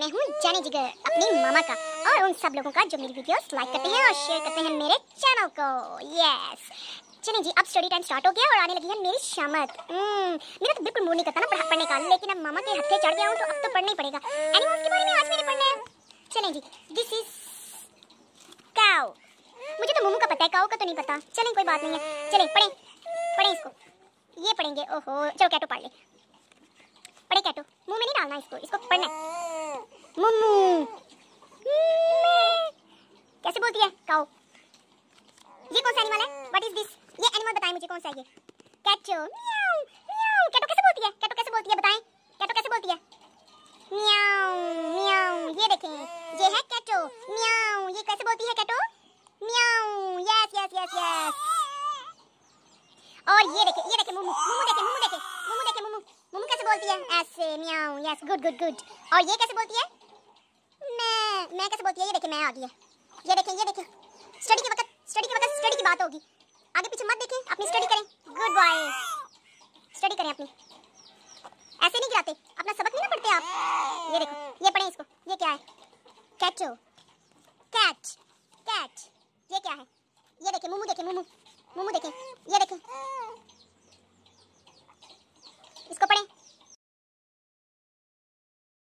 मैं हूँ जानी जिगर अपनी मामा का और उन सब लोगों का जो मेरी वीडियोस लाइक करते हैं और शेयर करते हैं मेरे चैनल को यस चलिए जी अब स्टडी टाइम स्टार्ट हो गया और आने लगी है मेरी शामत हम्म, मेरा तो बिल्कुल मूड नहीं करता ना पढ़ा पढ़ने का लेकिन अब मामा के हत्थे चढ़ गया हूँ तो अब तो पढ़ना ही पड़ेगा एनिमल्स के बारे में आज मैंने पढ़ना है चलें जी दिस इज काउ मुझे तो मोमो का पता है काउ का तो नहीं पता चलें कोई बात नहीं है चले पढ़े पढ़े इसको ये पढ़ेंगे ओहो चलो कैटो पढ़ ले पढ़े कैटो मुंह में नहीं डालना इसको इसको पढ़ना है टुनु हम्म। कैसे बोलती है काओ ये कौन सा एनिमल है व्हाट इज दिस ये एनिमल बताएं मुझे कौन सा है ये कैटो मियाओ मियाओ कैटो कैसे बोलती है कैटो कैसे बोलती है बताएं कैटो कैसे बोलती है मियाओ मियाओ ये देखें ये है कैटो मियाओ ये कैसे बोलती है कैटो meow yes yes yes yes और ये देखे ये देखे मुमू मुमू देखे मुमू देखे मुमू देखे मुमू मुमू कैसे बोलती है ऐसे meow yes good good good और ये कैसे बोलती है मैं मैं कैसे बोलती है ये देखिए मैं आ गई है ये देखें ये देखें स्टडी के वक्त स्टडी के वक्त स्टडी की बात होगी आगे पीछे मत देखें अपनी स्टडी करें गुड बाय स्टडी करें अपनी ऐसे नहीं गिराते अपना सबक नहीं ना पढ़ते आप ये देखो ये पढ़ें इसको ये क्या है कैचो कैच